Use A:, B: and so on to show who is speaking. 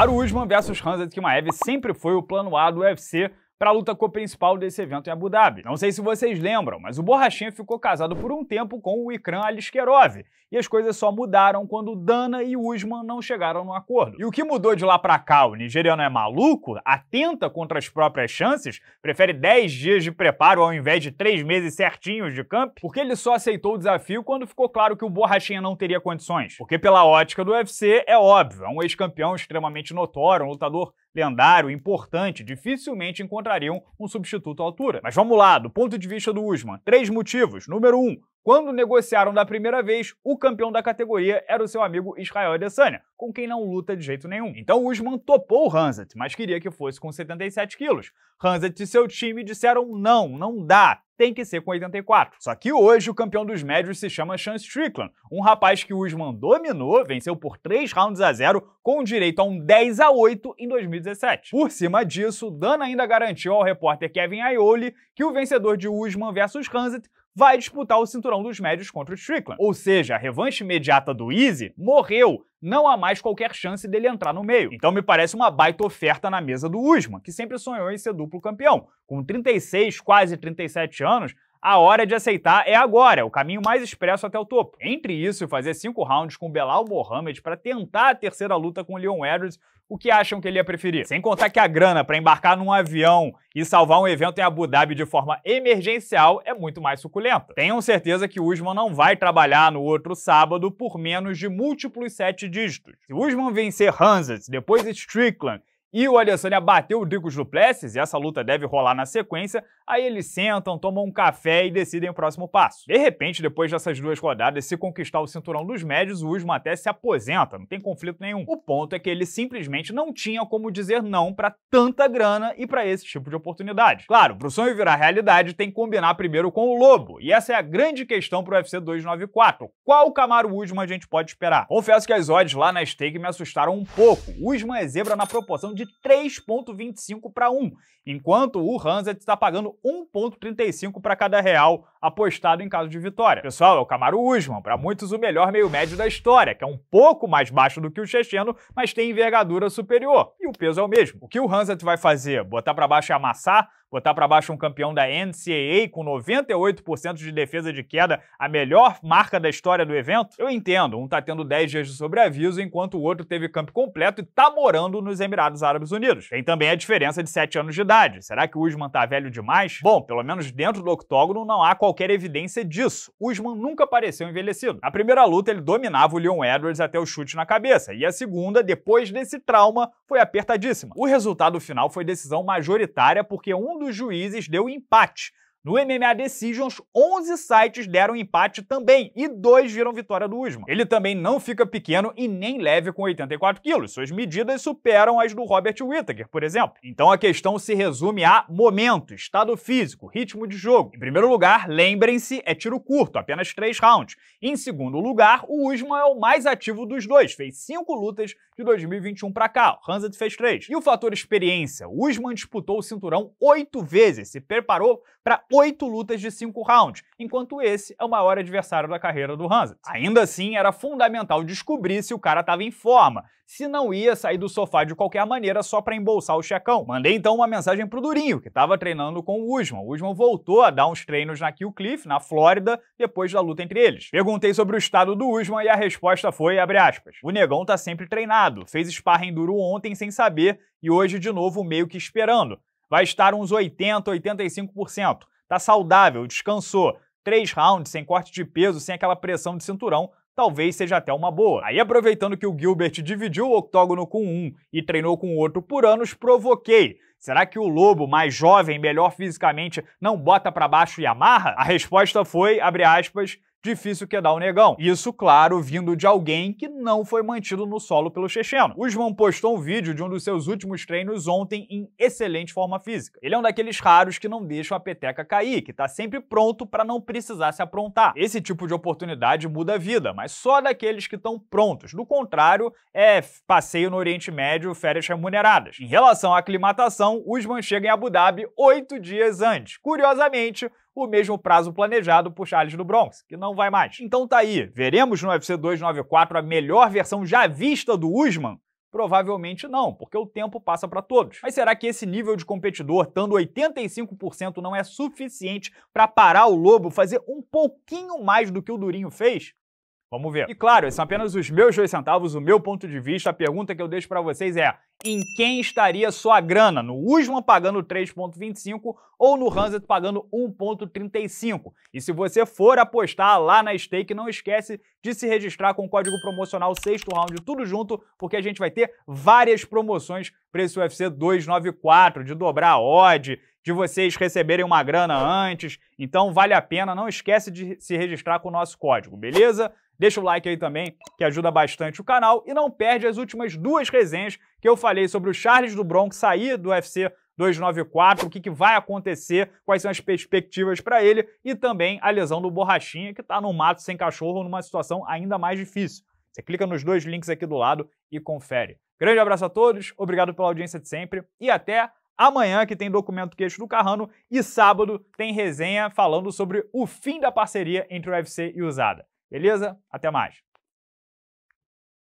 A: Haru Usman versus Hans Kimaev sempre foi o plano A do UFC, para a luta co-principal desse evento em Abu Dhabi. Não sei se vocês lembram, mas o Borrachinha ficou casado por um tempo com o Ikram Aliskerov, e as coisas só mudaram quando Dana e Usman não chegaram no acordo. E o que mudou de lá para cá? O nigeriano é maluco? Atenta contra as próprias chances? Prefere 10 dias de preparo ao invés de 3 meses certinhos de camp? Porque ele só aceitou o desafio quando ficou claro que o Borrachinha não teria condições. Porque pela ótica do UFC, é óbvio, é um ex-campeão extremamente notório, um lutador lendário, importante, dificilmente encontrariam um substituto à altura. Mas vamos lá, do ponto de vista do Usman, três motivos. Número um, quando negociaram da primeira vez, o campeão da categoria era o seu amigo Israel Adesanya, com quem não luta de jeito nenhum. Então Usman topou o Hanset, mas queria que fosse com 77 quilos. Hanset e seu time disseram não, não dá, tem que ser com 84. Só que hoje o campeão dos médios se chama Sean Strickland, um rapaz que Usman dominou, venceu por 3 rounds a 0, com direito a um 10 a 8 em 2017. Por cima disso, Dana ainda garantiu ao repórter Kevin Aioli que o vencedor de Usman versus Hanset vai disputar o cinturão dos médios contra o Strickland. Ou seja, a revanche imediata do Easy morreu não há mais qualquer chance dele entrar no meio. Então me parece uma baita oferta na mesa do Usman, que sempre sonhou em ser duplo campeão. Com 36, quase 37 anos, a hora de aceitar é agora, é o caminho mais expresso até o topo. Entre isso e fazer cinco rounds com Belal Mohamed para tentar a terceira luta com Leon Edwards o que acham que ele ia preferir? Sem contar que a grana para embarcar num avião e salvar um evento em Abu Dhabi de forma emergencial é muito mais suculenta. Tenham certeza que o Usman não vai trabalhar no outro sábado por menos de múltiplos sete dígitos. Se Usman vencer Hanses, depois Strickland e o Adesanya bateu o Dricos Duplessis, e essa luta deve rolar na sequência, aí eles sentam, tomam um café e decidem o próximo passo. De repente, depois dessas duas rodadas, se conquistar o cinturão dos médios, o Usman até se aposenta, não tem conflito nenhum. O ponto é que ele simplesmente não tinha como dizer não para tanta grana e para esse tipo de oportunidade. Claro, pro sonho virar realidade, tem que combinar primeiro com o Lobo, e essa é a grande questão pro UFC 294. Qual Camaro Usman a gente pode esperar? Confesso que as odds lá na stake me assustaram um pouco. O Usman é zebra na proporção de de 3,25 para 1, enquanto o Hanset está pagando 1,35 para cada real apostado em caso de vitória. Pessoal, é o Camaro Usman, para muitos o melhor meio-médio da história, que é um pouco mais baixo do que o checheno, mas tem envergadura superior, e o peso é o mesmo. O que o Hanset vai fazer? Botar para baixo e amassar? botar para baixo um campeão da NCAA com 98% de defesa de queda, a melhor marca da história do evento? Eu entendo, um tá tendo 10 dias de sobreaviso, enquanto o outro teve campo completo e tá morando nos Emirados Árabes Unidos. Tem também a diferença de 7 anos de idade. Será que o Usman tá velho demais? Bom, pelo menos dentro do octógono não há qualquer evidência disso. Usman nunca pareceu envelhecido. Na primeira luta, ele dominava o Leon Edwards até o chute na cabeça, e a segunda, depois desse trauma, foi apertadíssima. O resultado final foi decisão majoritária porque um dos juízes deu empate. No MMA Decisions, 11 sites deram empate também e dois viram vitória do Usman. Ele também não fica pequeno e nem leve com 84 quilos. Suas medidas superam as do Robert Whittaker, por exemplo. Então a questão se resume a momento, estado físico, ritmo de jogo. Em primeiro lugar, lembrem-se, é tiro curto, apenas três rounds. Em segundo lugar, o Usman é o mais ativo dos dois, fez cinco lutas de 2021 para cá. O fez três. E o fator experiência? O Usman disputou o cinturão oito vezes, se preparou para oito lutas de cinco rounds, enquanto esse é o maior adversário da carreira do Hansen. Ainda assim, era fundamental descobrir se o cara estava em forma, se não ia sair do sofá de qualquer maneira só para embolsar o checão. Mandei então uma mensagem pro Durinho, que estava treinando com o Usman. O Usman voltou a dar uns treinos na Kill Cliff, na Flórida, depois da luta entre eles. Perguntei sobre o estado do Usman e a resposta foi, abre aspas, o negão tá sempre treinado, Fez sparring duro ontem sem saber e hoje de novo meio que esperando. Vai estar uns 80, 85%. Tá saudável, descansou. Três rounds sem corte de peso, sem aquela pressão de cinturão, talvez seja até uma boa. Aí aproveitando que o Gilbert dividiu o octógono com um e treinou com outro por anos, provoquei. Será que o Lobo, mais jovem, melhor fisicamente, não bota para baixo e amarra? A resposta foi, abre aspas, difícil que é dá o negão. Isso, claro, vindo de alguém que não foi mantido no solo pelo checheno. O Usman postou um vídeo de um dos seus últimos treinos ontem em excelente forma física. Ele é um daqueles raros que não deixam a peteca cair, que tá sempre pronto para não precisar se aprontar. Esse tipo de oportunidade muda a vida, mas só daqueles que estão prontos. Do contrário, é passeio no Oriente Médio, férias remuneradas. Em relação à aclimatação, Usman chega em Abu Dhabi oito dias antes. Curiosamente, o mesmo prazo planejado por Charles do Bronx, que não não vai mais. Então tá aí, veremos no UFC 294 a melhor versão já vista do Usman? Provavelmente não, porque o tempo passa para todos. Mas será que esse nível de competidor, estando 85%, não é suficiente para parar o Lobo fazer um pouquinho mais do que o Durinho fez? Vamos ver. E claro, esses são apenas os meus dois centavos, o meu ponto de vista. A pergunta que eu deixo para vocês é: em quem estaria sua grana, no Usman pagando 3.25 ou no Hanset pagando 1.35. E se você for apostar lá na stake, não esquece de se registrar com o código promocional sexto round, tudo junto, porque a gente vai ter várias promoções para esse UFC 294, de dobrar a odd, de vocês receberem uma grana antes. Então vale a pena, não esquece de se registrar com o nosso código, beleza? Deixa o like aí também, que ajuda bastante o canal. E não perde as últimas duas resenhas que eu falei sobre o Charles do Bronx sair do UFC 294, o que, que vai acontecer, quais são as perspectivas para ele e também a lesão do Borrachinha, que está no mato sem cachorro, numa situação ainda mais difícil. Você clica nos dois links aqui do lado e confere. Grande abraço a todos, obrigado pela audiência de sempre e até amanhã que tem documento queixo do Carrano e sábado tem resenha falando sobre o fim da parceria entre o UFC e o Usada. Beleza? Até mais.